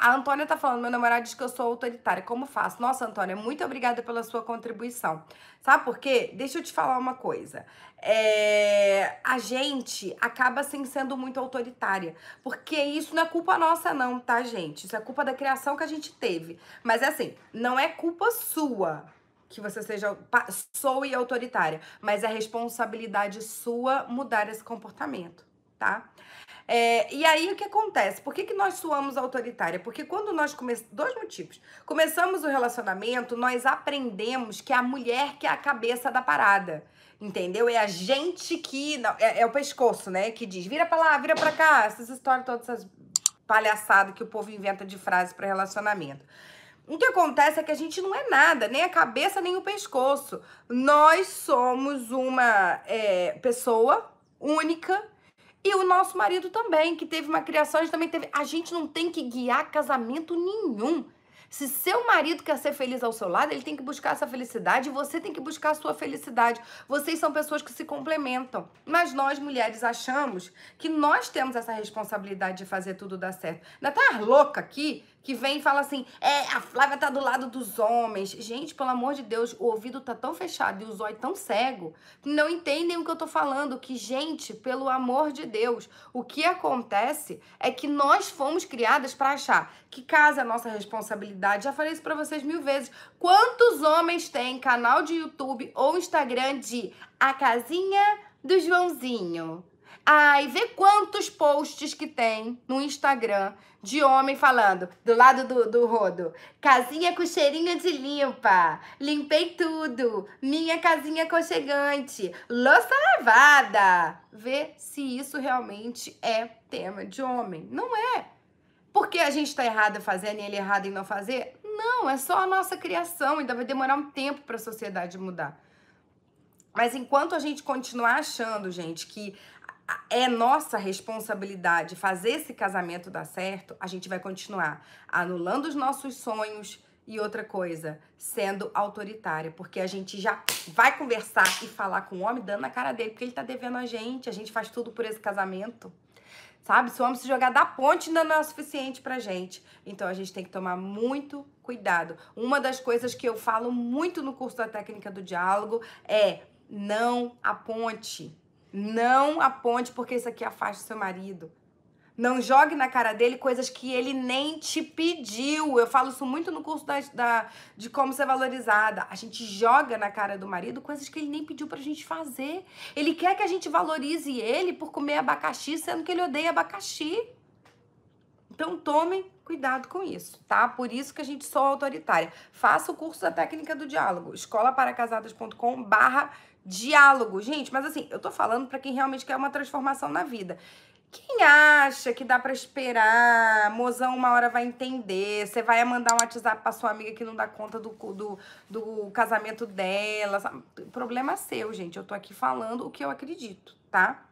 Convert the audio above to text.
A Antônia tá falando, meu namorado diz que eu sou autoritária. Como faço? Nossa, Antônia, muito obrigada pela sua contribuição. Sabe por quê? Deixa eu te falar uma coisa. É... A gente acaba assim, sendo muito autoritária. Porque isso não é culpa nossa, não, tá, gente? Isso é culpa da criação que a gente teve. Mas é assim, não é culpa sua que você seja e autoritária, mas é responsabilidade sua mudar esse comportamento, tá? É, e aí o que acontece? Por que, que nós suamos autoritária? Porque quando nós começamos. Dois motivos. Começamos o relacionamento, nós aprendemos que é a mulher que é a cabeça da parada. Entendeu? É a gente que. Não, é, é, o pescoço, né? Que diz: vira pra lá, vira pra cá. Essas histórias, todas essas palhaçadas que o povo inventa de frase para relacionamento. O que acontece é que a gente não é nada, nem a cabeça, nem o pescoço. Nós somos uma é, pessoa única e o nosso marido também, que teve uma criação, a gente também teve. A gente não tem que guiar casamento nenhum. Se seu marido quer ser feliz ao seu lado, ele tem que buscar essa felicidade e você tem que buscar a sua felicidade. Vocês são pessoas que se complementam. Mas nós, mulheres, achamos que nós temos essa responsabilidade de fazer tudo dar certo. Ainda tá louca aqui que vem e fala assim: é, a Flávia tá do lado dos homens. Gente, pelo amor de Deus, o ouvido tá tão fechado e o zóio tão cego que não entendem o que eu tô falando. Que, gente, pelo amor de Deus, o que acontece é que nós fomos criadas para achar que casa é nossa responsabilidade. Já falei isso pra vocês mil vezes. Quantos homens têm canal de YouTube ou Instagram de A Casinha do Joãozinho? Ai, vê quantos posts que tem no Instagram de homem falando do lado do, do rodo. Casinha com cheirinho de limpa. Limpei tudo. Minha casinha aconchegante. Louça lavada. Vê se isso realmente é tema de homem. Não é. Porque a gente está errado fazendo e ele errado em não fazer? Não, é só a nossa criação. Ainda vai demorar um tempo para a sociedade mudar. Mas enquanto a gente continuar achando, gente, que é nossa responsabilidade fazer esse casamento dar certo, a gente vai continuar anulando os nossos sonhos e outra coisa, sendo autoritária, porque a gente já vai conversar e falar com o homem dando na cara dele, porque ele tá devendo a gente, a gente faz tudo por esse casamento. Sabe? Se o homem se jogar da ponte, ainda não é o suficiente pra gente. Então a gente tem que tomar muito cuidado. Uma das coisas que eu falo muito no curso da técnica do diálogo é não aponte não aponte porque isso aqui afasta o seu marido. Não jogue na cara dele coisas que ele nem te pediu. Eu falo isso muito no curso da, da, de como ser valorizada. A gente joga na cara do marido coisas que ele nem pediu pra gente fazer. Ele quer que a gente valorize ele por comer abacaxi, sendo que ele odeia abacaxi. Então tomem cuidado com isso, tá? Por isso que a gente sou autoritária. Faça o curso da técnica do diálogo, escolaparacasadascom barra Diálogo, gente, mas assim, eu tô falando para quem realmente quer uma transformação na vida. Quem acha que dá para esperar, mozão uma hora vai entender, você vai mandar um WhatsApp pra sua amiga que não dá conta do, do, do casamento dela, sabe? problema seu, gente, eu tô aqui falando o que eu acredito, tá?